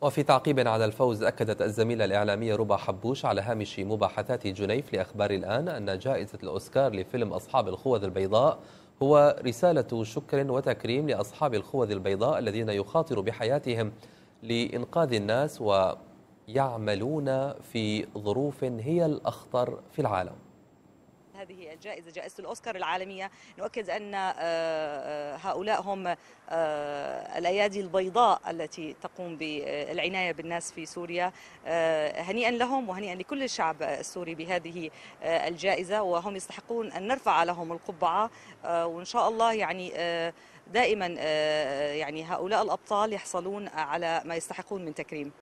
وفي تعقيب على الفوز أكدت الزميلة الإعلامية ربى حبوش على هامش مباحثات جنيف لأخبار الآن أن جائزة الأوسكار لفيلم أصحاب الخوذ البيضاء هو رسالة شكر وتكريم لأصحاب الخوذ البيضاء الذين يخاطر بحياتهم لإنقاذ الناس ويعملون في ظروف هي الأخطر في العالم هذه الجائزة جائزة الأوسكار العالمية نؤكد أن آه، آه، هؤلاء هم آه، الأيادي البيضاء التي تقوم بالعناية بالناس في سوريا هنيئا لهم وهنيئا لكل الشعب السوري بهذه الجائزة وهم يستحقون أن نرفع لهم القبعة وإن شاء الله يعني دائما يعني هؤلاء الأبطال يحصلون على ما يستحقون من تكريم